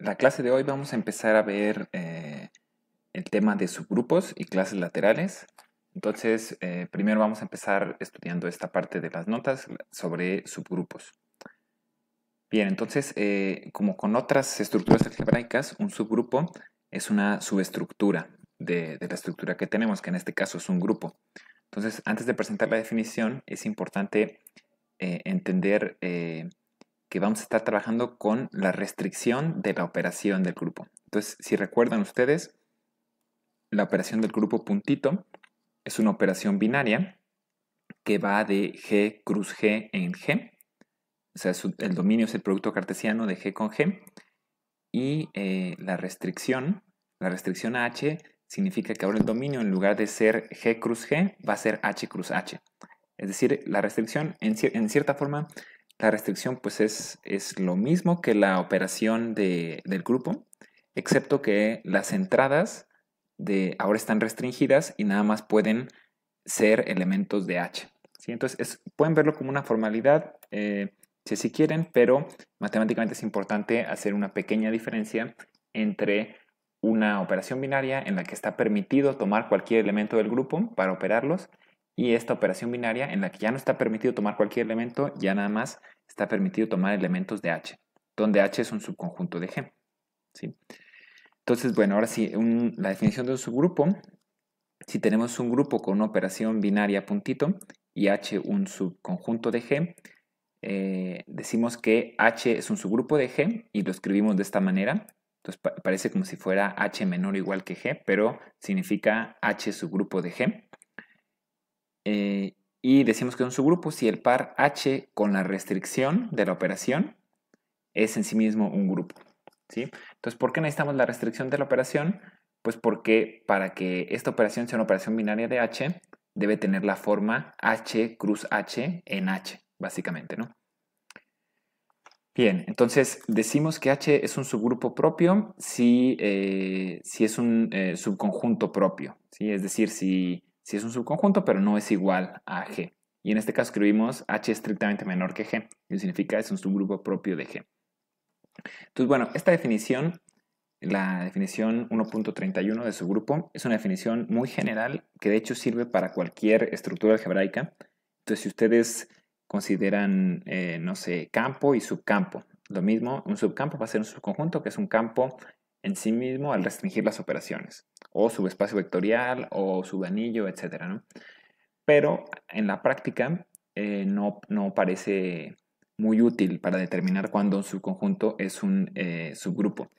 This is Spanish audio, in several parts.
la clase de hoy vamos a empezar a ver eh, el tema de subgrupos y clases laterales. Entonces, eh, primero vamos a empezar estudiando esta parte de las notas sobre subgrupos. Bien, entonces, eh, como con otras estructuras algebraicas, un subgrupo es una subestructura de, la estructura que tenemos, que en este caso es un grupo. Entonces, antes de presentar la definición, es importante entender que vamos a estar trabajando con la restricción de la operación del grupo. Entonces, si recuerdan ustedes, la operación del grupo puntito es una operación binaria que va de G cruz G en G. O sea, el dominio es el producto cartesiano de G con G. Y eh, la restricción, la restricción H, significa que ahora el dominio en lugar de ser G cruz G va a ser H cruz H. Es decir, la restricción en cierta forma la restricción pues es, lo mismo que la operación del grupo, excepto que las entradas de ahora están restringidas y nada más pueden ser elementos de H. Entonces pueden verlo como una formalidad eh, si quieren, pero matemáticamente es importante hacer una pequeña diferencia entre una operación binaria en la que está permitido tomar cualquier elemento del grupo para operarlos y esta operación binaria en la que ya no está permitido tomar cualquier elemento, ya nada más está permitido tomar elementos de H, donde H es un subconjunto de G. Entonces, bueno, ahora sí, la definición de un subgrupo, si tenemos un grupo con una operación binaria puntito y H un subconjunto de G, eh, decimos que H es un subgrupo de G y lo escribimos de esta manera. Entonces parece como si fuera H menor o igual que G, pero significa H subgrupo de G. Eh, y decimos que es un subgrupo si el par H con la restricción de la operación es en sí mismo un grupo. ¿sí? Entonces, ¿por qué necesitamos la restricción de la operación? Pues porque para que esta operación sea una operación binaria de H, debe tener la forma H cruz H en H, básicamente, ¿no? Bien, entonces decimos que H es un subgrupo propio si, eh, si es un eh, subconjunto propio, ¿sí? es decir, si si es un subconjunto, pero no es igual a G. Y en este caso escribimos H estrictamente menor que G, y significa es un subgrupo propio de G. Entonces, bueno, esta definición, la definición 1.31 de subgrupo, es una definición muy general que de hecho sirve para cualquier estructura algebraica. Entonces, si ustedes consideran, eh, no sé, campo y subcampo, lo mismo, un subcampo va a ser un subconjunto que es un campo en sí mismo al restringir las operaciones o subespacio vectorial o su etc. Pero en la práctica eh, no, no, parece muy útil para determinar cuándo un subconjunto es un eh, subgrupo.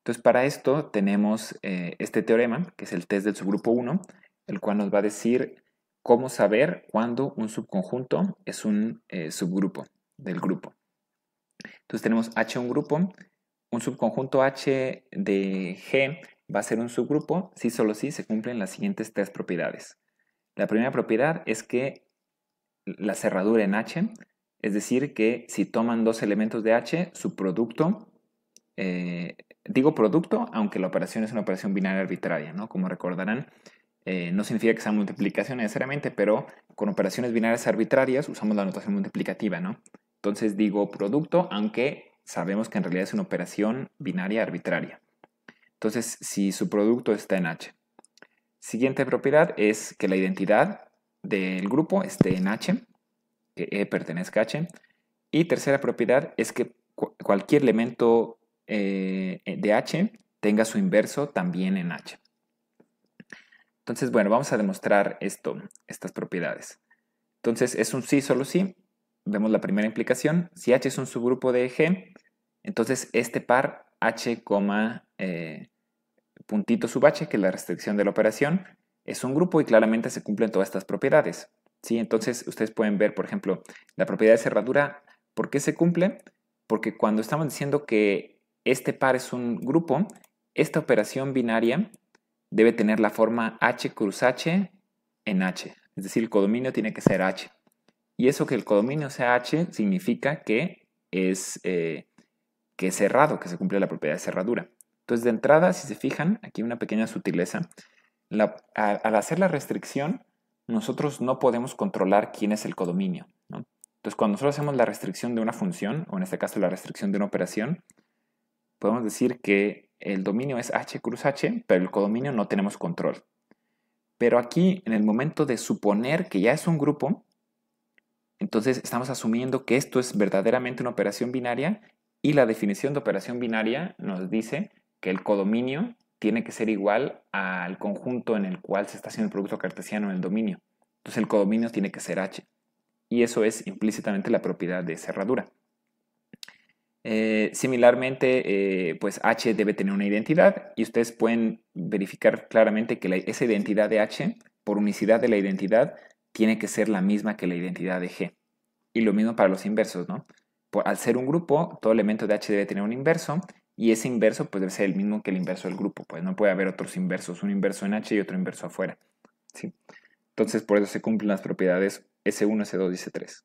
Entonces para esto tenemos eh, este teorema, que es el test del subgrupo 1, el cual nos va a decir cómo saber cuándo un subconjunto es un subgrupo del grupo. Entonces tenemos H un grupo, un subconjunto H de G va a ser un subgrupo si solo si se cumplen las siguientes tres propiedades. La primera propiedad es que la cerradura en H, es decir, que si toman dos elementos de H, su producto, eh, digo producto, aunque la operación es una operación binaria arbitraria, ¿no? Como recordarán, eh, no significa que sea multiplicación necesariamente, pero con operaciones binarias arbitrarias usamos la notación multiplicativa, ¿no? Entonces digo producto, aunque sabemos que en realidad es una operación binaria arbitraria. Entonces, si su producto está en H. Siguiente propiedad es que la identidad del grupo esté en H, que E pertenezca a H. Y tercera propiedad es que cualquier elemento eh, eh, de H tenga su inverso también en H. Entonces, bueno, vamos a demostrar esto, estas propiedades. Entonces, es un sí, solo sí. Vemos la primera implicación. Si H es un subgrupo de G, entonces este par H, eh, puntito puntito h, que es la restricción de la operación, es un grupo y claramente se cumplen todas estas propiedades. ¿sí? Entonces ustedes pueden ver, por ejemplo, la propiedad de cerradura, ¿por qué se cumple? Porque cuando estamos diciendo que este par es un grupo, esta operación binaria debe tener la forma h cruz h en h. Es decir, el codominio tiene que ser h. Y eso que el codominio sea h significa que es eh, que es cerrado, que se cumple la propiedad de cerradura. Entonces, de entrada, si se fijan, aquí una pequeña sutileza, al hacer la restricción, nosotros no podemos controlar quién es el codominio. Entonces, cuando nosotros hacemos la restricción de una función, o en este caso la restricción de una operación, podemos decir que el dominio es h cruz h, pero el codominio no tenemos control. Pero aquí, en el momento de suponer que ya es un grupo, entonces estamos asumiendo que esto es verdaderamente una operación binaria y la definición de operación binaria nos dice que el codominio tiene que ser igual al conjunto en el cual se está haciendo el producto cartesiano en el dominio. Entonces el codominio tiene que ser H. Y eso es implícitamente la propiedad de cerradura. Eh, similarmente, eh, pues H debe tener una identidad y ustedes pueden verificar claramente que esa identidad de H, por unicidad de la identidad, tiene que ser la misma que la identidad de G. Y lo mismo para los inversos, ¿no? al ser un grupo, todo elemento de H debe tener un inverso y ese inverso puede debe ser el mismo que el inverso del grupo, pues no puede haber otros inversos, un inverso en H y otro inverso afuera. Entonces por eso se cumplen las propiedades S1, S2 y S3.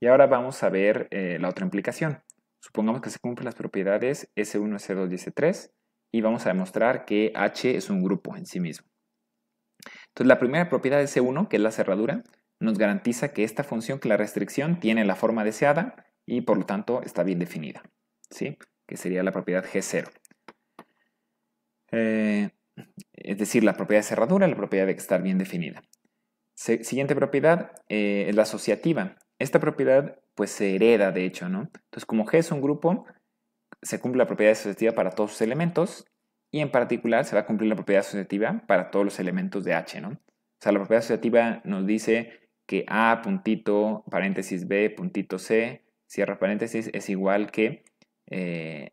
Y ahora vamos a ver eh, la otra implicación. Supongamos que se cumplen las propiedades S1, S2 y S3 y vamos a demostrar que H es un grupo en sí mismo. Entonces la primera propiedad de S1, que es la cerradura, nos garantiza que esta función, que la restricción, tiene la forma deseada y por lo tanto está bien definida, ¿sí? que sería la propiedad G0. Eh, es decir, la propiedad de cerradura, la propiedad de estar bien definida. siguiente propiedad eh, es la asociativa. Esta propiedad pues se hereda de hecho, ¿no? Entonces como G es un grupo, se cumple la propiedad asociativa para todos sus elementos y en particular se va a cumplir la propiedad asociativa para todos los elementos de H, ¿no? O sea, la propiedad asociativa nos dice que A puntito paréntesis B puntito C cierra paréntesis, es igual que eh,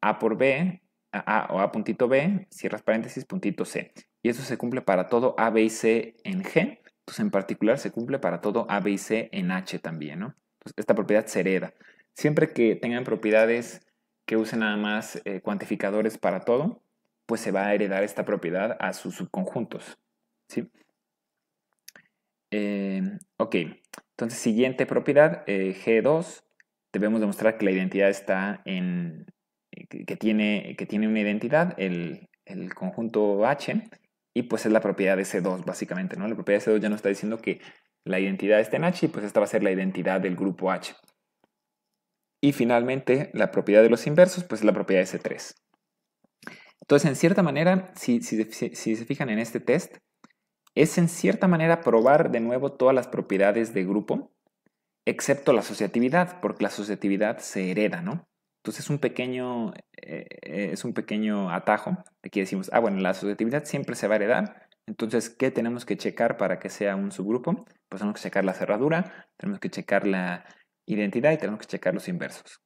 A por B, a, o A puntito B, cierras paréntesis, puntito C. Y eso se cumple para todo A, B y C en G. Entonces, en particular, se cumple para todo A, B y C en H también, ¿no? Entonces, esta propiedad se hereda. Siempre que tengan propiedades que usen nada más eh, cuantificadores para todo, pues se va a heredar esta propiedad a sus subconjuntos, ¿sí? Eh, ok, entonces siguiente propiedad, G2 debemos demostrar que la identidad está en, eh, que tiene, que tiene una identidad, el, conjunto H, y pues es la propiedad de C2, básicamente, ¿no? La propiedad de C2 ya nos está diciendo que la identidad está en H, y pues esta va a ser la identidad del grupo H. Y finalmente, la propiedad de los inversos, pues es la propiedad de C3. Entonces, en cierta manera, si, si, si se fijan en este test, es en cierta manera probar de nuevo todas las propiedades de grupo, excepto la asociatividad, porque la asociatividad se hereda, ¿no? Entonces es un pequeño, eh, eh, es un pequeño atajo. Aquí decimos, ah, bueno, la asociatividad siempre se va a heredar. Entonces, ¿qué tenemos que checar para que sea un subgrupo? Pues tenemos que checar la cerradura, tenemos que checar la identidad y tenemos que checar los inversos.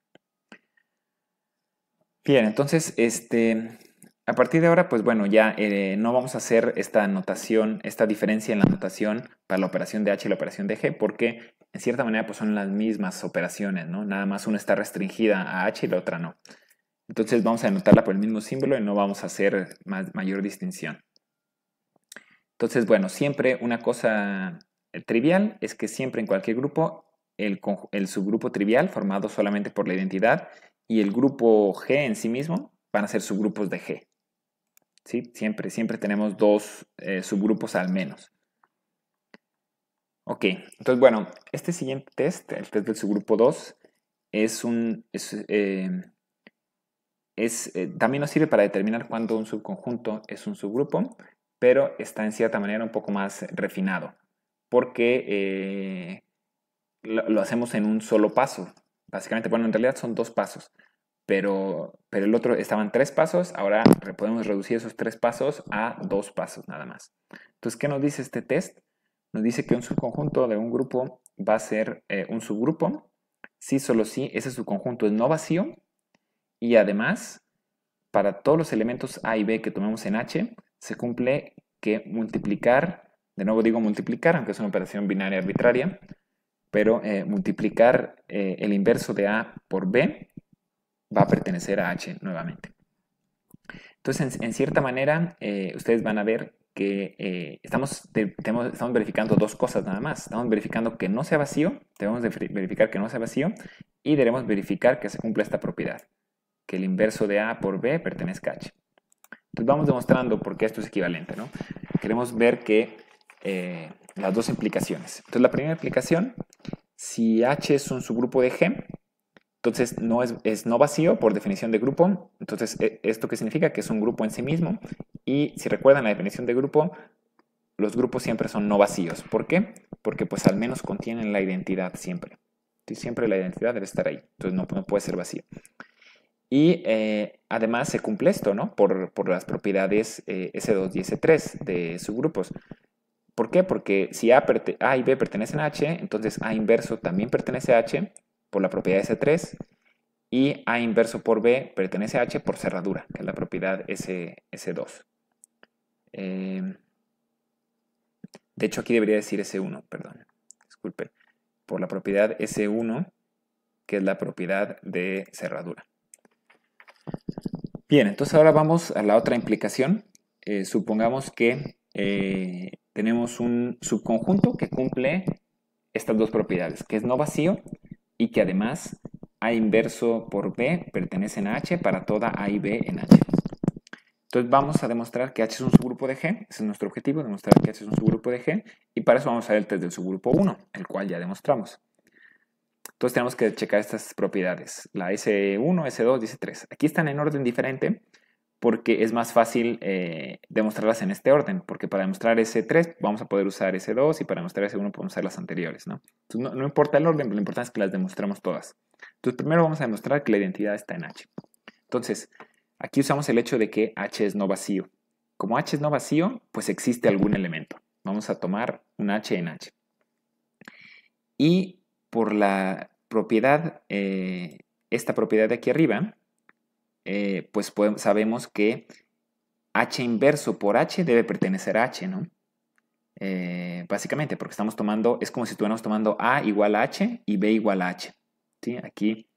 Bien, entonces, este, a partir de ahora, pues bueno, ya eh, no vamos a hacer esta notación, esta diferencia en la notación para la operación de H y la operación de G, porque en cierta manera pues son las mismas operaciones, ¿no? Nada más una está restringida a H y la otra no. Entonces vamos a anotarla por el mismo símbolo y no vamos a hacer mayor distinción. Entonces, bueno, siempre una cosa eh, trivial es que siempre en cualquier grupo el, subgrupo trivial formado solamente por la identidad y el grupo G en sí mismo van a ser subgrupos de G. ¿Sí? Siempre, siempre tenemos dos eh, subgrupos al menos. Ok, entonces bueno, este siguiente test, el test del subgrupo 2, es un... Es, eh, eh, también nos sirve para determinar cuándo un subconjunto es un subgrupo, pero está en cierta manera un poco más refinado, porque eh, lo, hacemos en un solo paso, básicamente. Bueno, en realidad son dos pasos, pero, pero el otro estaban tres pasos, ahora podemos reducir esos tres pasos a dos pasos nada más. Entonces, ¿qué nos dice este test? nos dice que un subconjunto de un grupo va a ser eh, un subgrupo si solo si ese subconjunto es no vacío y además para todos los elementos A y B que tomemos en H se cumple que multiplicar, de nuevo digo multiplicar, aunque es una operación binaria arbitraria, pero eh, multiplicar eh, el inverso de A por B va a pertenecer a H nuevamente. Entonces, en, cierta manera, ustedes van a ver que eh, estamos, estamos verificando dos cosas nada más. Estamos verificando que no sea vacío, debemos verificar que no sea vacío y debemos verificar que se cumpla esta propiedad, que el inverso de A por B pertenezca a H. Entonces vamos demostrando por qué esto es equivalente. ¿no? Queremos ver que eh, las dos implicaciones. Entonces la primera implicación, si H es un subgrupo de G, entonces, no es, no vacío por definición de grupo. Entonces, e, ¿esto qué significa? Que es un grupo en sí mismo. Y si recuerdan la definición de grupo, los grupos siempre son no vacíos. ¿Por qué? Porque pues al menos contienen la identidad siempre. Siempre la identidad debe estar ahí. Entonces, no, puede ser vacío. Y eh, además se cumple esto, ¿no? Por, las propiedades eh, S2 y S3 de subgrupos. ¿Por qué? Porque si A y B pertenecen a H, entonces A inverso también pertenece a H por la propiedad S3 y A inverso por B pertenece a H por cerradura, que es la propiedad S, 2 em, de hecho, aquí debería decir S1, perdón, disculpen, por la propiedad S1, que es la propiedad de cerradura. Bien, entonces ahora vamos a la otra implicación. Eh, supongamos que eh, tenemos un subconjunto que cumple estas dos propiedades, que es no vacío y que además A inverso por B pertenecen a H para toda A y B en H. Entonces vamos a demostrar que H es un subgrupo de G, ese es nuestro objetivo, demostrar que H es un subgrupo de G, y para eso vamos a ver el test del subgrupo 1, el cual ya demostramos. Entonces tenemos que checar estas propiedades, la S1, S2 y S3. Aquí están en orden diferente, porque es más fácil eh, demostrarlas en este orden, porque para demostrar ese 3 vamos a poder usar ese 2 y para demostrar ese 1 podemos usar las anteriores, ¿no? no, importa el orden, lo importante es que las demostremos todas. Entonces primero vamos a demostrar que la identidad está en H. Entonces, aquí usamos el hecho de que H es no vacío. Como H es no vacío, pues existe algún elemento. Vamos a tomar un H en H. Y por la propiedad, eh, esta propiedad de aquí arriba, eh, pues sabemos que H inverso por H debe pertenecer a H, ¿no? Eh, básicamente, porque estamos tomando, es como si estuviéramos tomando A igual a H y B igual a H. ¿sí? Aquí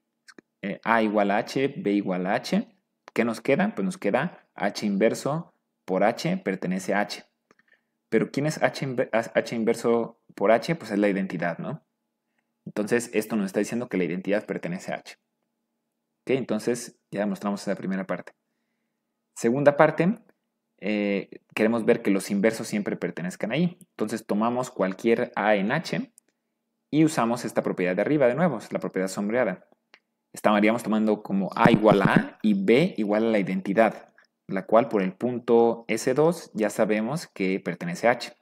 eh, A igual a H, B igual a H. ¿Qué nos queda? Pues nos queda H inverso por H pertenece a H. Pero ¿quién es H, H inverso por H? Pues es la identidad, ¿no? Entonces, esto nos está diciendo que la identidad pertenece a H. Entonces ya demostramos esa primera parte. Segunda parte, eh, queremos ver que los inversos siempre pertenezcan ahí. Entonces tomamos cualquier A en H y usamos esta propiedad de arriba de nuevo, es la propiedad sombreada. Estaríamos tomando como A igual a A y B igual a la identidad, la cual por el punto S2 ya sabemos que pertenece a H.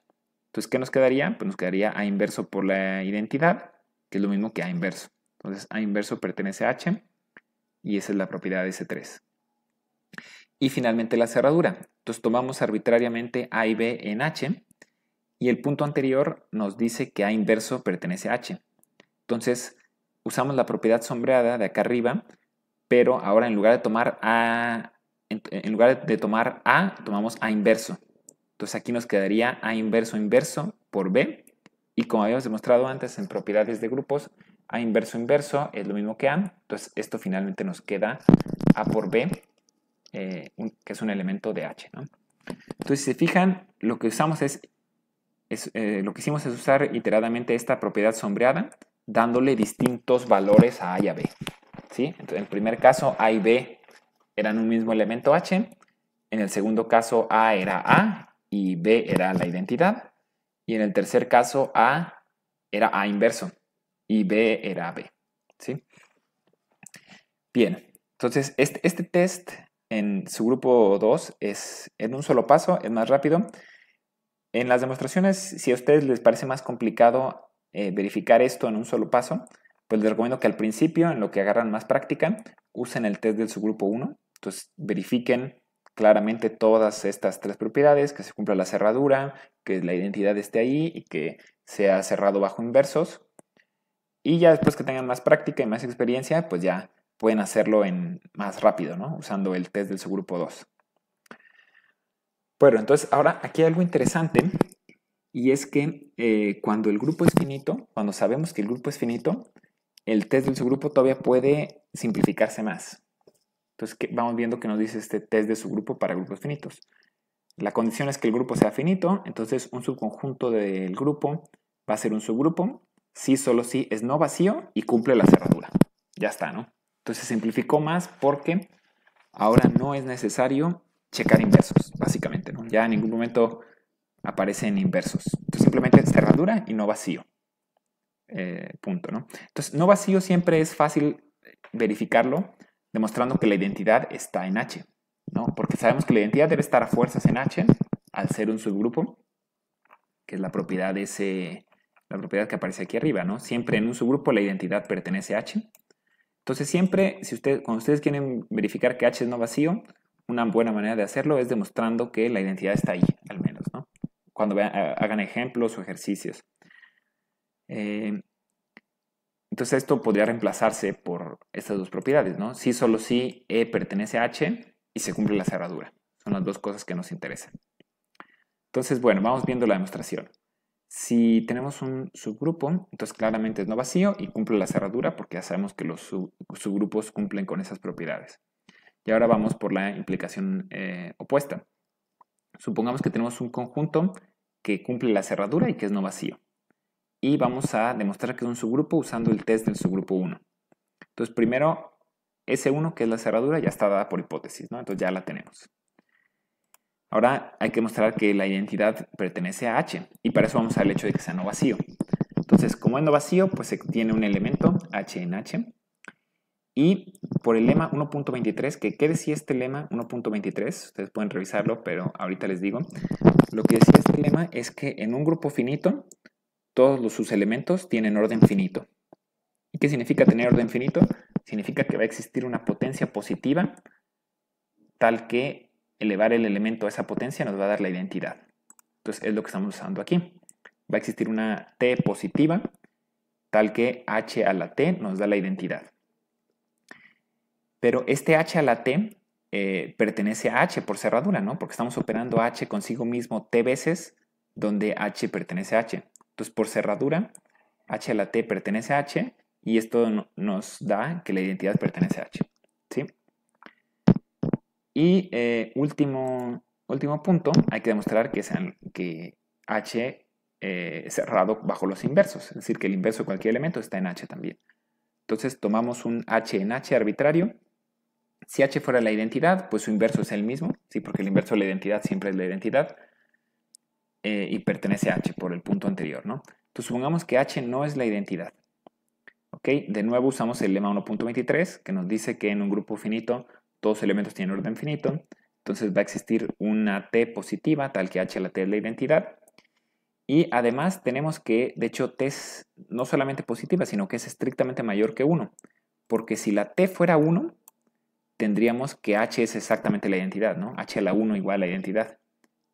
Entonces, ¿qué nos quedaría? Pues nos quedaría A inverso por la identidad, que es lo mismo que A inverso. Entonces, A inverso pertenece a H y esa es la propiedad de S3. Y finalmente la cerradura. Entonces tomamos arbitrariamente A y B en H y el punto anterior nos dice que A inverso pertenece a H. Entonces usamos la propiedad sombreada de acá arriba, pero ahora en lugar de tomar A, en, lugar de tomar A, tomamos A inverso. Entonces aquí nos quedaría A inverso inverso por B y como habíamos demostrado antes en propiedades de grupos, a inverso inverso es lo mismo que A. Entonces esto finalmente nos queda A por B, eh, que es un elemento de H. Entonces si se fijan, lo que usamos es, eh, lo que hicimos es usar iteradamente esta propiedad sombreada, dándole distintos valores a A y a B. Entonces, en el primer caso, A y B eran un mismo elemento H. En el segundo caso, A era A y B era la identidad. Y en el tercer caso, A era A inverso y B era B. ¿sí? Bien, entonces este, este test en su grupo 2 es en un solo paso, es más rápido. En las demostraciones, si a ustedes les parece más complicado eh, verificar esto en un solo paso, pues les recomiendo que al principio, en lo que agarran más práctica, usen el test del subgrupo 1. Entonces verifiquen claramente todas estas tres propiedades, que se cumpla la cerradura, que la identidad esté ahí y que sea cerrado bajo inversos, y ya después que tengan más práctica y más experiencia, pues ya pueden hacerlo en más rápido, ¿no? Usando el test del subgrupo 2. Bueno, entonces ahora aquí hay algo interesante y es que eh, cuando el grupo es finito, cuando sabemos que el grupo es finito, el test del subgrupo todavía puede simplificarse más. Entonces vamos viendo que nos dice este test de subgrupo para grupos finitos. La condición es que el grupo sea finito, entonces un subconjunto del grupo va a ser un subgrupo sí, solo sí, es no vacío y cumple la cerradura. Ya está, ¿no? Entonces se simplificó más porque ahora no es necesario checar inversos, básicamente, ¿no? Ya en ningún momento aparecen inversos. Entonces simplemente cerradura y no vacío. Eh, punto, ¿no? Entonces, no vacío siempre es fácil verificarlo demostrando que la identidad está en H, ¿no? Porque sabemos que la identidad debe estar a fuerzas en H al ser un subgrupo, que es la propiedad de ese, la propiedad que aparece aquí arriba, ¿no? Siempre en un subgrupo la identidad pertenece a H. Entonces siempre, si cuando ustedes quieren verificar que H es no vacío, una buena manera de hacerlo es demostrando que la identidad está ahí, al menos, ¿no? Cuando eh, hagan ejemplos o ejercicios. Eh, entonces esto podría reemplazarse por estas dos propiedades, ¿no? Si solo si E pertenece a H y se cumple la cerradura. Son las dos cosas que nos interesan. Entonces, bueno, vamos viendo la demostración. Si tenemos un subgrupo, entonces claramente es no vacío y cumple la cerradura porque ya sabemos que los subgrupos cumplen con esas propiedades. Y ahora vamos por la implicación eh, opuesta. Supongamos que tenemos un conjunto que cumple la cerradura y que es no vacío. Y vamos a demostrar que es un subgrupo usando el test del subgrupo 1. Entonces primero, S1, que es la cerradura, ya está dada por hipótesis, ¿no? Entonces ya la tenemos. Ahora hay que mostrar que la identidad pertenece a H y para eso vamos al hecho de que sea no vacío. Entonces, como es no vacío, pues se tiene un elemento H en H y por el lema 1.23, qué decía este lema 1.23, ustedes pueden revisarlo, pero ahorita les digo, lo que decía este lema es que en un grupo finito todos sus elementos tienen orden finito. ¿Y qué significa tener orden finito? Significa que va a existir una potencia positiva tal que elevar el elemento a esa potencia nos va a dar la identidad. Entonces es lo que estamos usando aquí. Va a existir una T positiva, tal que H a la T nos da la identidad. Pero este H a la T eh, pertenece a H por cerradura, ¿no? Porque estamos operando H consigo mismo T veces, donde H pertenece a H. Entonces por cerradura, H a la T pertenece a H y esto nos da que la identidad pertenece a H. Y eh, último, último punto, hay que demostrar que, que H eh, es cerrado bajo los inversos, es decir, que el inverso de cualquier elemento está en H también. Entonces tomamos un H en H arbitrario. Si H fuera la identidad, pues su inverso es el mismo, ¿sí? porque el inverso de la identidad siempre es la identidad eh, y pertenece a H por el punto anterior. ¿no? Entonces supongamos que H no es la identidad. De nuevo usamos el lema 1.23 que nos dice que en un grupo finito dos elementos tienen orden finito, entonces va a existir una T positiva, tal que H a la T es la identidad. Y además tenemos que, de hecho, T es no solamente positiva, sino que es estrictamente mayor que 1. Porque si la T fuera 1, tendríamos que H es exactamente la identidad, ¿no? H a la 1 igual a la identidad.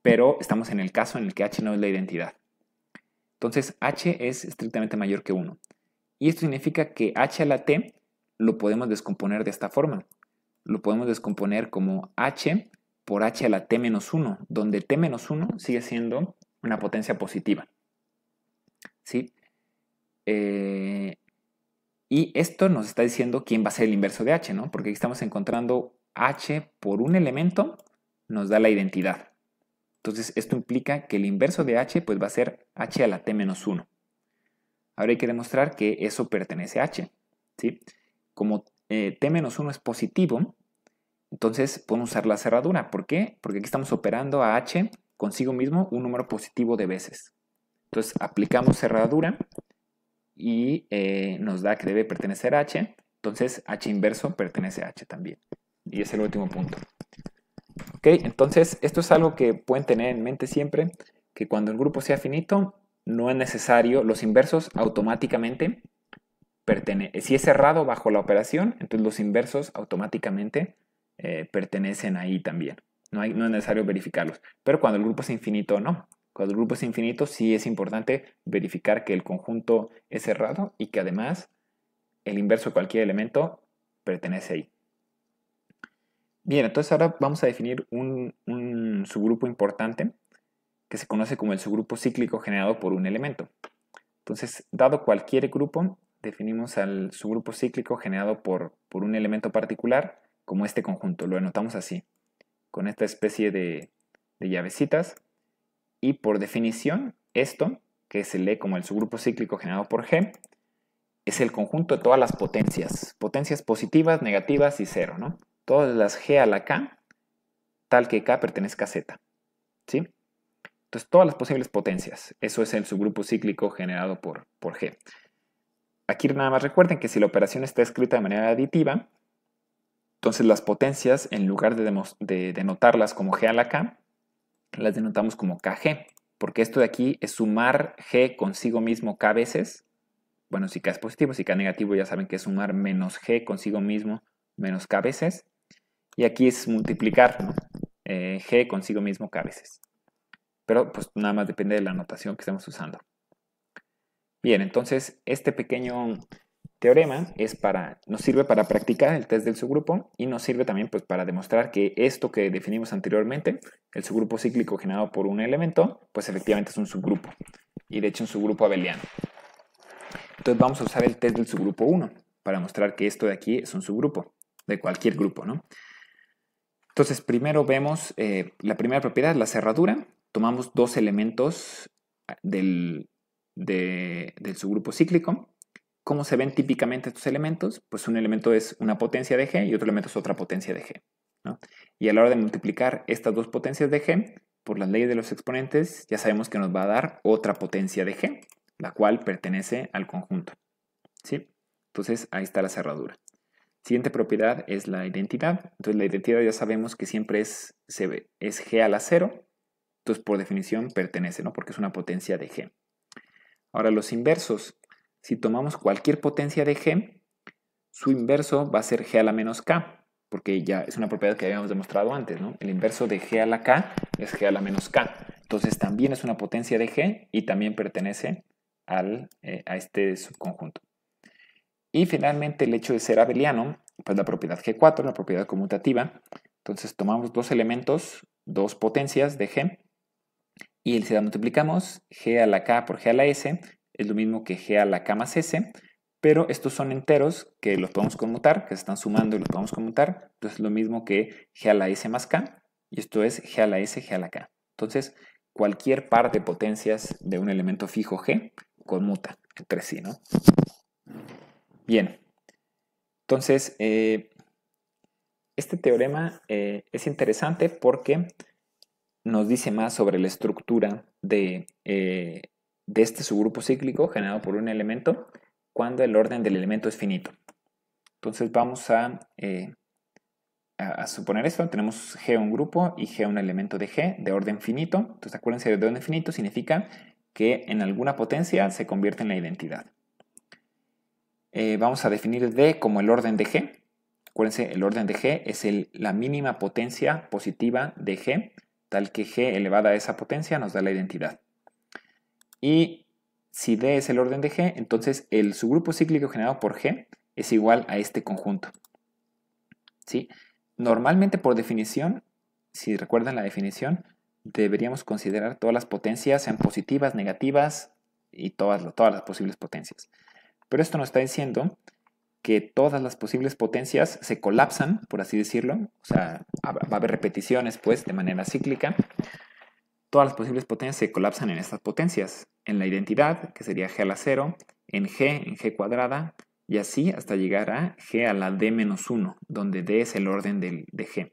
Pero estamos en el caso en el que H no es la identidad. Entonces H es estrictamente mayor que 1. Y esto significa que H a la T lo podemos descomponer de esta forma lo podemos descomponer como h por h a la t menos 1, donde t menos 1 sigue siendo una potencia positiva. ¿Sí? Eh, y esto nos está diciendo quién va a ser el inverso de h, ¿no? Porque aquí estamos encontrando h por un elemento nos da la identidad. Entonces esto implica que el inverso de h pues va a ser h a la t menos 1. Ahora hay que demostrar que eso pertenece a h. ¿sí? Como eh, T T-1 es positivo, entonces podemos usar la cerradura. ¿Por qué? Porque aquí estamos operando a H consigo mismo un número positivo de veces. Entonces aplicamos cerradura y eh, nos da que debe pertenecer a H. Entonces H inverso pertenece a H también. Y es el último punto. Ok, entonces esto es algo que pueden tener en mente siempre, que cuando el grupo sea finito, no es necesario, los inversos automáticamente si es cerrado bajo la operación, entonces los inversos automáticamente eh, pertenecen ahí también. No, hay, no es necesario verificarlos. Pero cuando el grupo es infinito, no. Cuando el grupo es infinito, sí es importante verificar que el conjunto es cerrado y que además el inverso de cualquier elemento pertenece ahí. Bien, entonces ahora vamos a definir un, un subgrupo importante que se conoce como el subgrupo cíclico generado por un elemento. Entonces, dado cualquier grupo, definimos al subgrupo cíclico generado por, por un elemento particular como este conjunto. Lo anotamos así, con esta especie de, llavecitas. Y por definición, esto, que se lee como el subgrupo cíclico generado por G, es el conjunto de todas las potencias, potencias positivas, negativas y cero, ¿no? Todas las G a la K, tal que K pertenezca a Z, ¿sí? Entonces, todas las posibles potencias, eso es el subgrupo cíclico generado por, por G. Aquí nada más recuerden que si la operación está escrita de manera aditiva, entonces las potencias, en lugar de, denotarlas como G a la K, las denotamos como KG, porque esto de aquí es sumar G consigo mismo K veces. Bueno, si K es positivo, si K es negativo, ya saben que es sumar menos G consigo mismo menos K veces. Y aquí es multiplicar eh, G consigo mismo K veces. Pero pues nada más depende de la notación que estemos usando. Bien, entonces este pequeño teorema es para, nos sirve para practicar el test del subgrupo y nos sirve también pues, para demostrar que esto que definimos anteriormente, el subgrupo cíclico generado por un elemento, pues efectivamente es un subgrupo y de hecho un subgrupo abeliano. Entonces vamos a usar el test del subgrupo 1 para mostrar que esto de aquí es un subgrupo de cualquier grupo. ¿no? Entonces primero vemos eh, la primera propiedad, la cerradura. Tomamos dos elementos del, del subgrupo cíclico. ¿Cómo se ven típicamente estos elementos? Pues un elemento es una potencia de G y otro elemento es otra potencia de G. Y a la hora de multiplicar estas dos potencias de G por las leyes de los exponentes, ya sabemos que nos va a dar otra potencia de G, la cual pertenece al conjunto. ¿sí? Entonces ahí está la cerradura. Siguiente propiedad es la identidad. Entonces la identidad ya sabemos que siempre es, es G a la cero Entonces por definición pertenece, ¿no? porque es una potencia de G. Ahora los inversos. Si tomamos cualquier potencia de g, su inverso va a ser g a la menos k, porque ya es una propiedad que habíamos demostrado antes, ¿no? El inverso de g a la k es g a la menos k. Entonces también es una potencia de g y también pertenece eh, a este subconjunto. Y finalmente el hecho de ser abeliano, pues la propiedad g4, la propiedad conmutativa. Entonces tomamos dos elementos, dos potencias de g, y si la multiplicamos, g a la k por g a la s es lo mismo que g a la k más s, pero estos son enteros que los podemos conmutar, que se están sumando y los podemos conmutar, entonces es lo mismo que g a la s más k, y esto es g a la s, g a la k. Entonces, cualquier par de potencias de un elemento fijo g conmuta entre sí, ¿no? Bien, entonces, eh, este teorema eh, es interesante porque nos dice más sobre la estructura de, eh, de este subgrupo cíclico generado por un elemento cuando el orden del elemento es finito. Entonces vamos a, eh, a, suponer esto. Tenemos G un grupo y G un elemento de G de orden finito. Entonces acuérdense de orden finito significa que en alguna potencia se convierte en la identidad. Eh, vamos a definir D como el orden de G. Acuérdense, el orden de G es la mínima potencia positiva de G tal que g elevada a esa potencia nos da la identidad. Y si d es el orden de g, entonces el subgrupo cíclico generado por g es igual a este conjunto. ¿Sí? Normalmente, por definición, si recuerdan la definición, deberíamos considerar todas las potencias, en positivas, negativas y todas, todas las posibles potencias. Pero esto nos está diciendo que todas las posibles potencias se colapsan, por así decirlo, o sea, va a haber repeticiones, pues, de manera cíclica. Todas las posibles potencias se colapsan en estas potencias, en la identidad, que sería g a la 0, en g, en g cuadrada, y así hasta llegar a g a la d menos 1, donde d es el orden de g.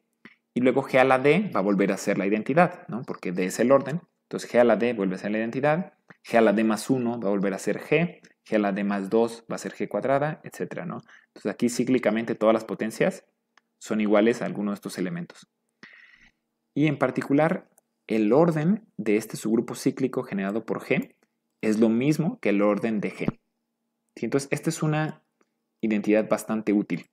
Y luego g a la d va a volver a ser la identidad, ¿no? Porque d es el orden, entonces g a la d vuelve a ser la identidad, g a la d más 1 va a volver a ser g, la d más 2 va a ser G cuadrada, etc. ¿no? Entonces aquí cíclicamente todas las potencias son iguales a alguno de estos elementos. Y en particular, el orden de este subgrupo cíclico generado por G es lo mismo que el orden de G. Entonces, esta es una identidad bastante útil.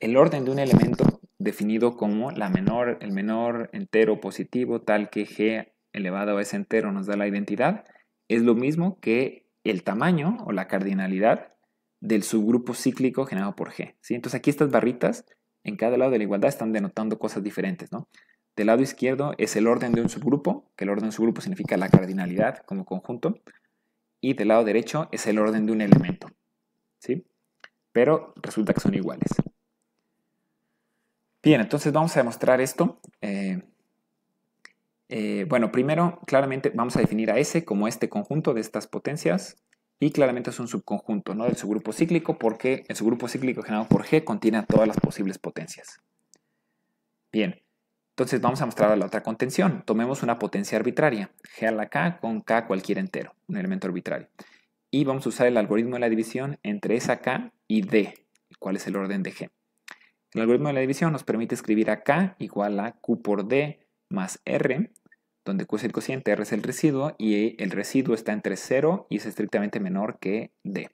El orden de un elemento definido como la menor, el menor entero positivo tal que G elevado a S entero nos da la identidad, es lo mismo que el tamaño o la cardinalidad del subgrupo cíclico generado por G. ¿sí? Entonces aquí estas barritas en cada lado de la igualdad están denotando cosas diferentes. ¿no? Del lado izquierdo es el orden de un subgrupo, que el orden de un subgrupo significa la cardinalidad como conjunto, y del lado derecho es el orden de un elemento. ¿sí? Pero resulta que son iguales. Bien, entonces vamos a demostrar esto. Eh, eh, bueno, primero, claramente vamos a definir a S como este conjunto de estas potencias y claramente es un subconjunto ¿no? del subgrupo cíclico porque el subgrupo cíclico generado por G contiene a todas las posibles potencias. Bien, entonces vamos a mostrar la otra contención. Tomemos una potencia arbitraria, G a la K con K cualquier entero, un elemento arbitrario. Y vamos a usar el algoritmo de la división entre esa K y D, cuál es el orden de G. El algoritmo de la división nos permite escribir a K igual a Q por D más R, donde Q es el cociente, R es el residuo y el residuo está entre 0 y es estrictamente menor que D.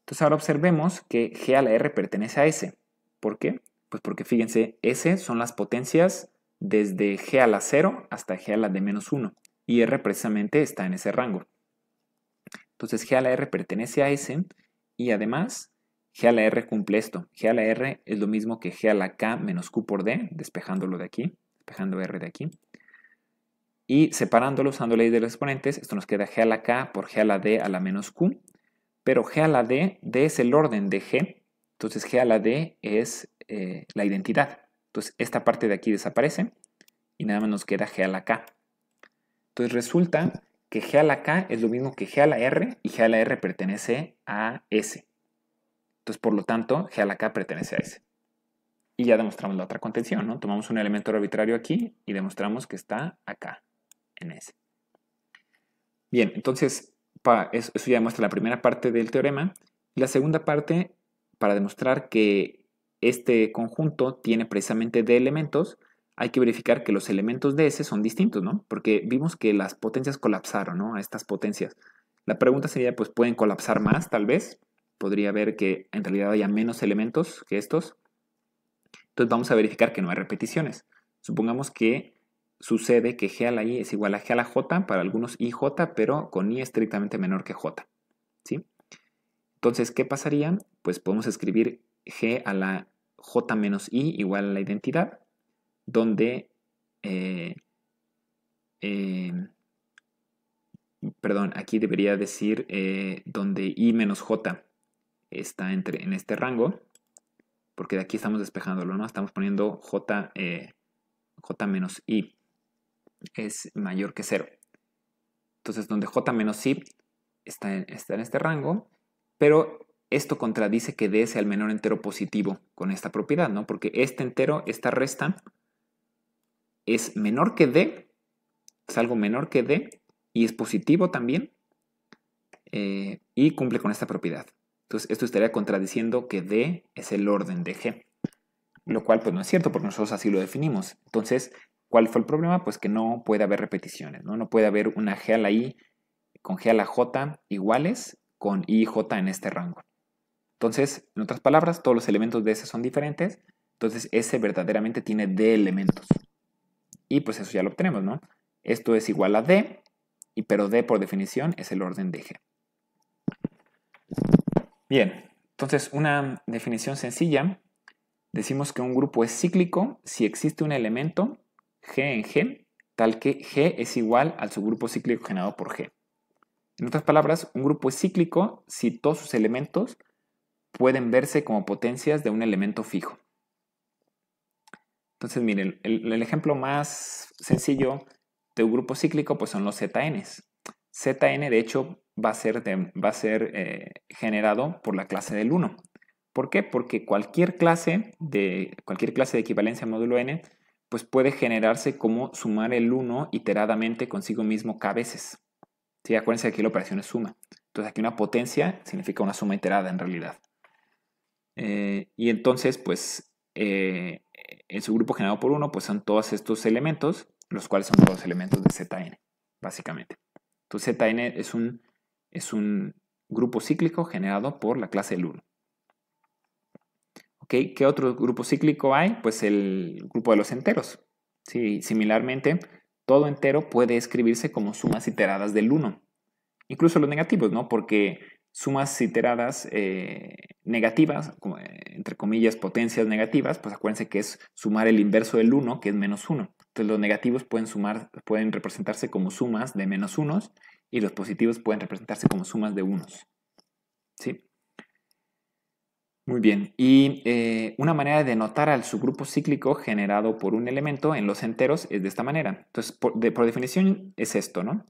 Entonces ahora observemos que G a la R pertenece a S. ¿Por qué? Pues porque fíjense, S son las potencias desde G a la 0 hasta G a la D menos 1 y R precisamente está en ese rango. Entonces G a la R pertenece a S y además G a la R cumple esto. G a la R es lo mismo que G a la K menos Q por D, despejándolo de aquí, despejando R de aquí. Y separándolo usando ley de los exponentes, esto nos queda g a la k por g a la d a la menos q. Pero g a la d, d es el orden de g, entonces g a la d es la identidad. Entonces esta parte de aquí desaparece y nada más nos queda g a la k. Entonces resulta que g a la k es lo mismo que g a la r y g a la r pertenece a s. Entonces, por lo tanto, g a la k pertenece a s. Y ya demostramos la otra contención, ¿no? Tomamos un elemento arbitrario aquí y demostramos que está acá. Bien, entonces eso, ya demuestra la primera parte del teorema. La segunda parte, para demostrar que este conjunto tiene precisamente D elementos, hay que verificar que los elementos de S son distintos, ¿no? Porque vimos que las potencias colapsaron, ¿no? A estas potencias. La pregunta sería, pues, ¿pueden colapsar más, tal vez? Podría ver que en realidad haya menos elementos que estos. Entonces vamos a verificar que no hay repeticiones. Supongamos que sucede que g a la i es igual a g a la j, para algunos ij, pero con i estrictamente menor que j. ¿sí? Entonces, ¿qué pasaría? Pues podemos escribir g a la j menos i igual a la identidad, donde... Eh, eh, perdón, aquí debería decir eh, donde i menos j está entre, en este rango, porque de aquí estamos despejándolo, ¿no? Estamos poniendo j, j menos i es mayor que 0. Entonces, donde j menos si está en, está en este rango, pero esto contradice que d sea el menor entero positivo con esta propiedad, ¿no? Porque este entero, esta resta, es menor que d, es algo menor que d, y es positivo también, eh, y cumple con esta propiedad. Entonces, esto estaría contradiciendo que d es el orden de g, lo cual pues no es cierto porque nosotros así lo definimos. Entonces, ¿Cuál fue el problema? Pues que no puede haber repeticiones, ¿no? No puede haber una G a la I con G a la J iguales con I y J en este rango. Entonces, en otras palabras, todos los elementos de S son diferentes, entonces S verdaderamente tiene D elementos. Y pues eso ya lo obtenemos, ¿no? Esto es igual a D, y pero D por definición es el orden de G. Bien, entonces una definición sencilla. Decimos que un grupo es cíclico si existe un elemento G en G, tal que G es igual al subgrupo cíclico generado por G. En otras palabras, un grupo es cíclico si todos sus elementos pueden verse como potencias de un elemento fijo. Entonces, miren, el, ejemplo más sencillo de un grupo cíclico pues son los Zn. ZN, de hecho, va a ser, va a ser eh, generado por la clase del 1. ¿Por qué? Porque cualquier clase de, cualquier clase de equivalencia módulo n pues puede generarse como sumar el 1 iteradamente consigo mismo k veces. ¿Sí? Acuérdense que aquí la operación es suma. Entonces aquí una potencia significa una suma iterada en realidad. Eh, y entonces, pues, eh, en su grupo generado por 1, pues son todos estos elementos, los cuales son todos los elementos de Zn, básicamente. Entonces Zn es un, es un grupo cíclico generado por la clase del 1. ¿Qué otro grupo cíclico hay? Pues el grupo de los enteros. Sí, similarmente, todo entero puede escribirse como sumas iteradas del 1. Incluso los negativos, ¿no? Porque sumas iteradas eh, negativas, eh, entre comillas, potencias negativas, pues acuérdense que es sumar el inverso del 1, que es menos 1. Entonces los negativos pueden, sumar, pueden representarse como sumas de menos unos y los positivos pueden representarse como sumas de unos. ¿Sí? Muy bien, y eh, una manera de denotar al subgrupo cíclico generado por un elemento en los enteros es de esta manera. Entonces, por, definición es esto, ¿no?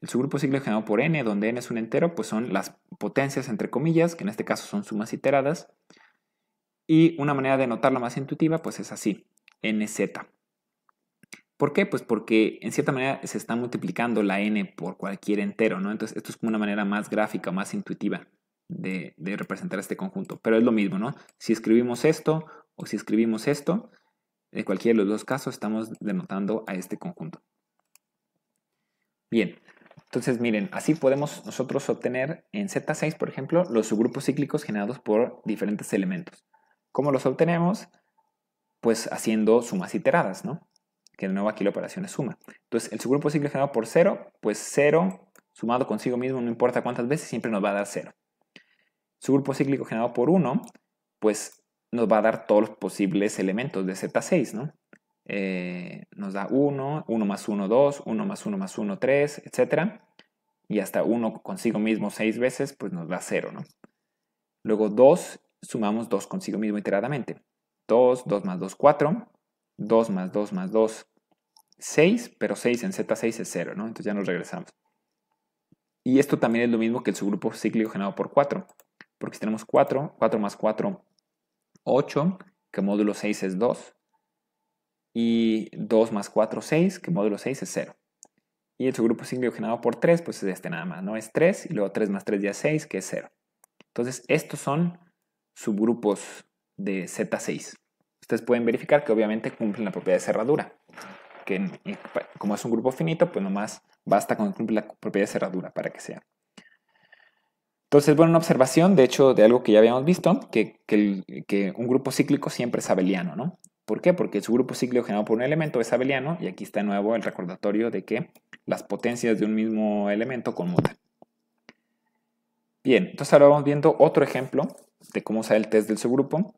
El subgrupo cíclico generado por n, donde n es un entero, pues son las potencias, entre comillas, que en este caso son sumas iteradas. Y una manera de notarla más intuitiva, pues es así, nz. ¿Por qué? Pues porque en cierta manera se está multiplicando la n por cualquier entero, ¿no? Entonces esto es como una manera más gráfica, más intuitiva de, representar este conjunto. Pero es lo mismo, ¿no? Si escribimos esto o si escribimos esto, en cualquiera de los dos casos estamos denotando a este conjunto. Bien, entonces miren, así podemos nosotros obtener en Z6, por ejemplo, los subgrupos cíclicos generados por diferentes elementos. ¿Cómo los obtenemos? Pues haciendo sumas iteradas, ¿no? Que de nuevo aquí la operación es suma. Entonces el subgrupo cíclico generado por 0, pues 0 sumado consigo mismo, no importa cuántas veces, siempre nos va a dar 0 su grupo cíclico generado por 1, pues nos va a dar todos los posibles elementos de Z6, ¿no? Eh, nos da 1, 1 más 1, 2, 1 más 1 más 1, 3, etc. Y hasta 1 consigo mismo 6 veces, pues nos da 0, ¿no? Luego 2, sumamos 2 consigo mismo iteradamente. 2, 2 más 2, 4. 2 más 2 más 2, 6, pero 6 en Z6 es 0, ¿no? Entonces ya nos regresamos. Y esto también es lo mismo que el subgrupo cíclico generado por 4 porque si tenemos 4, 4 más 4, 8, que módulo 6 es 2, y 2 más 4, 6, que módulo 6 es 0. Y el subgrupo generado por 3, pues es este nada más, ¿no? Es 3, y luego 3 más 3 ya es 6, que es 0. Entonces, estos son subgrupos de Z6. Ustedes pueden verificar que obviamente cumplen la propiedad de cerradura, que como es un grupo finito, pues nomás basta con que cumple la propiedad de cerradura para que sea. Entonces, bueno, una observación, de hecho, de algo que ya habíamos visto, que, un grupo cíclico siempre es abeliano, ¿no? ¿Por qué? Porque su grupo cíclico generado por un elemento es abeliano, y aquí está de nuevo el recordatorio de que las potencias de un mismo elemento conmutan. Bien, entonces ahora vamos viendo otro ejemplo de cómo usar el test del subgrupo.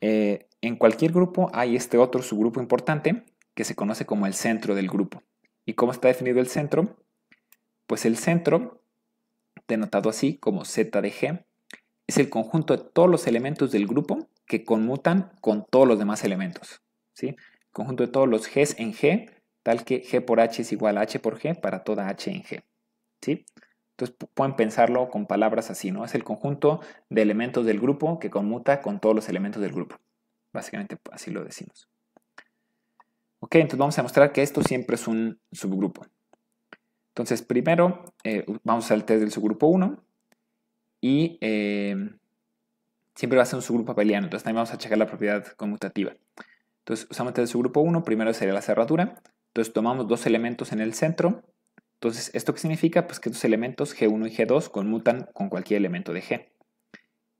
Eh, en cualquier grupo hay este otro subgrupo importante que se conoce como el centro del grupo. ¿Y cómo está definido el centro? Pues el centro denotado así como Z de G, es el conjunto de todos los elementos del grupo que conmutan con todos los demás elementos. ¿sí? El conjunto de todos los G en G, tal que G por H es igual a H por G para toda H en G. ¿sí? Entonces pueden pensarlo con palabras así, ¿no? Es el conjunto de elementos del grupo que conmuta con todos los elementos del grupo. Básicamente así lo decimos. Ok, entonces vamos a mostrar que esto siempre es un subgrupo. Entonces, primero eh, vamos al test del subgrupo 1 y eh, siempre va a ser un subgrupo abeliano, entonces también vamos a checar la propiedad conmutativa. Entonces, usamos el test del subgrupo 1, primero sería la cerradura, entonces tomamos dos elementos en el centro, entonces, ¿esto qué significa? Pues que estos elementos G1 y G2 conmutan con cualquier elemento de G.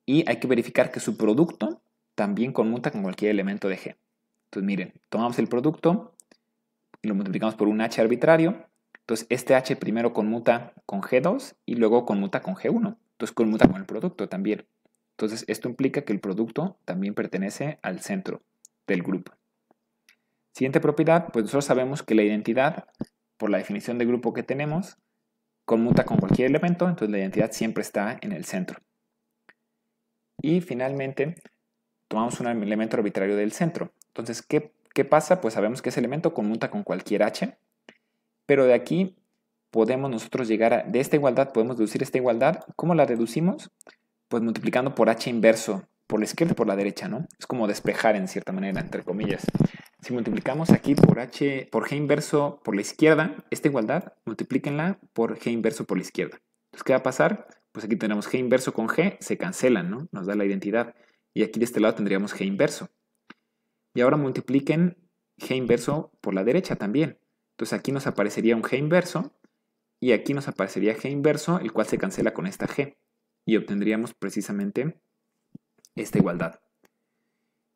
Y hay que verificar que su producto también conmuta con cualquier elemento de G. Entonces, miren, tomamos el producto, y lo multiplicamos por un H arbitrario, entonces, este H primero conmuta con G2 y luego conmuta con G1. Entonces, conmuta con el producto también. Entonces, esto implica que el producto también pertenece al centro del grupo. Siguiente propiedad, pues nosotros sabemos que la identidad, por la definición de grupo que tenemos, conmuta con cualquier elemento, entonces la identidad siempre está en el centro. Y finalmente, tomamos un elemento arbitrario del centro. Entonces, ¿qué, pasa? Pues sabemos que ese elemento conmuta con cualquier h, pero de aquí podemos nosotros llegar a, de esta igualdad, podemos deducir esta igualdad. ¿Cómo la reducimos? Pues multiplicando por h inverso, por la izquierda y por la derecha, ¿no? Es como despejar en cierta manera, entre comillas. Si multiplicamos aquí por h, por g inverso por la izquierda, esta igualdad, multiplíquenla por g inverso por la izquierda. Entonces, ¿qué va a pasar? Pues aquí tenemos g inverso con g, se cancelan, ¿no? Nos da la identidad. Y aquí de este lado tendríamos g inverso. Y ahora multipliquen g inverso por la derecha también. Entonces aquí nos aparecería un G inverso y aquí nos aparecería G inverso, el cual se cancela con esta G y obtendríamos precisamente esta igualdad.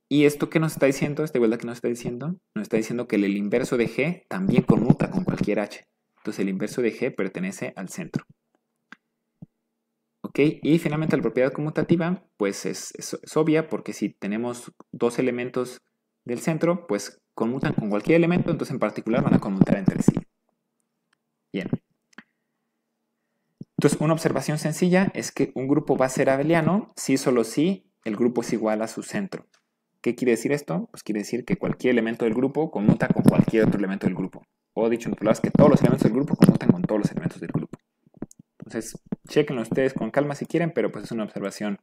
¿Y esto qué nos está diciendo? ¿Esta igualdad que nos está diciendo? Nos está diciendo que el inverso de G también conmuta con cualquier H. Entonces el inverso de G pertenece al centro. ¿Ok? Y finalmente la propiedad conmutativa, pues es, es obvia porque si tenemos dos elementos del centro, pues conmutan con cualquier elemento, entonces en particular van a conmutar entre sí. Bien. Entonces, una observación sencilla es que un grupo va a ser abeliano si solo si el grupo es igual a su centro. ¿Qué quiere decir esto? Pues quiere decir que cualquier elemento del grupo conmuta con cualquier otro elemento del grupo. O dicho en otro palabras, que todos los elementos del grupo conmutan con todos los elementos del grupo. Entonces, chequenlo ustedes con calma si quieren, pero pues es una observación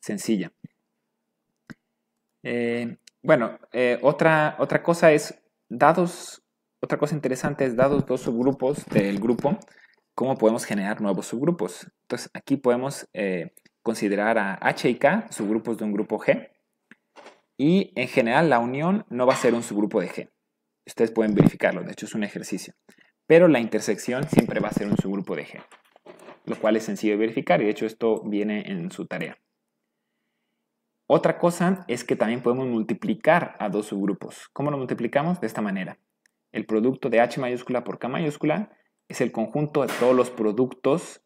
sencilla. Eh, bueno, eh, otra, otra cosa es, dados, otra cosa interesante es, dados dos subgrupos del grupo, ¿cómo podemos generar nuevos subgrupos? Entonces, aquí podemos eh, considerar a H y K subgrupos de un grupo G, y en general la unión no va a ser un subgrupo de G. Ustedes pueden verificarlo, de hecho es un ejercicio. Pero la intersección siempre va a ser un subgrupo de G, lo cual es sencillo de verificar y de hecho esto viene en su tarea. Otra cosa es que también podemos multiplicar a dos subgrupos. ¿Cómo lo multiplicamos? De esta manera. El producto de H mayúscula por K mayúscula es el conjunto de todos los productos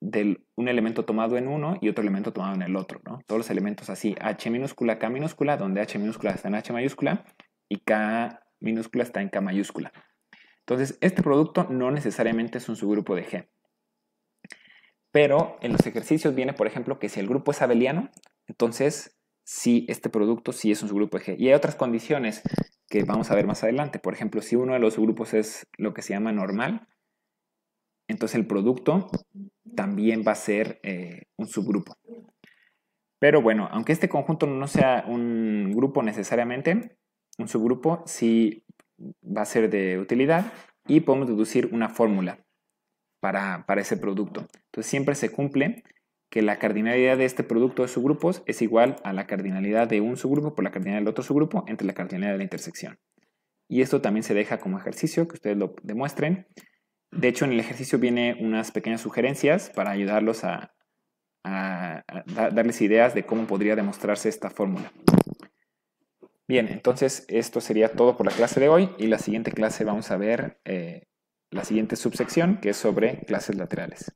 de un elemento tomado en uno y otro elemento tomado en el otro. ¿no? Todos los elementos así, H minúscula, K minúscula, donde H minúscula está en H mayúscula y K minúscula está en K mayúscula. Entonces, este producto no necesariamente es un subgrupo de G. Pero en los ejercicios viene, por ejemplo, que si el grupo es abeliano, entonces sí, este producto sí es un subgrupo de G. Y hay otras condiciones que vamos a ver más adelante. Por ejemplo, si uno de los grupos es lo que se llama normal, entonces el producto también va a ser eh, un subgrupo. Pero bueno, aunque este conjunto no sea un grupo necesariamente, un subgrupo sí va a ser de utilidad y podemos deducir una fórmula para, ese producto. Entonces siempre se cumple que la cardinalidad de este producto de subgrupos es igual a la cardinalidad de un subgrupo por la cardinalidad del otro subgrupo entre la cardinalidad de la intersección. Y esto también se deja como ejercicio, que ustedes lo demuestren. De hecho, en el ejercicio viene unas pequeñas sugerencias para ayudarlos a, darles ideas de cómo podría demostrarse esta fórmula. Bien, entonces esto sería todo por la clase de hoy y la siguiente clase vamos a ver eh, la siguiente subsección, que es sobre clases laterales.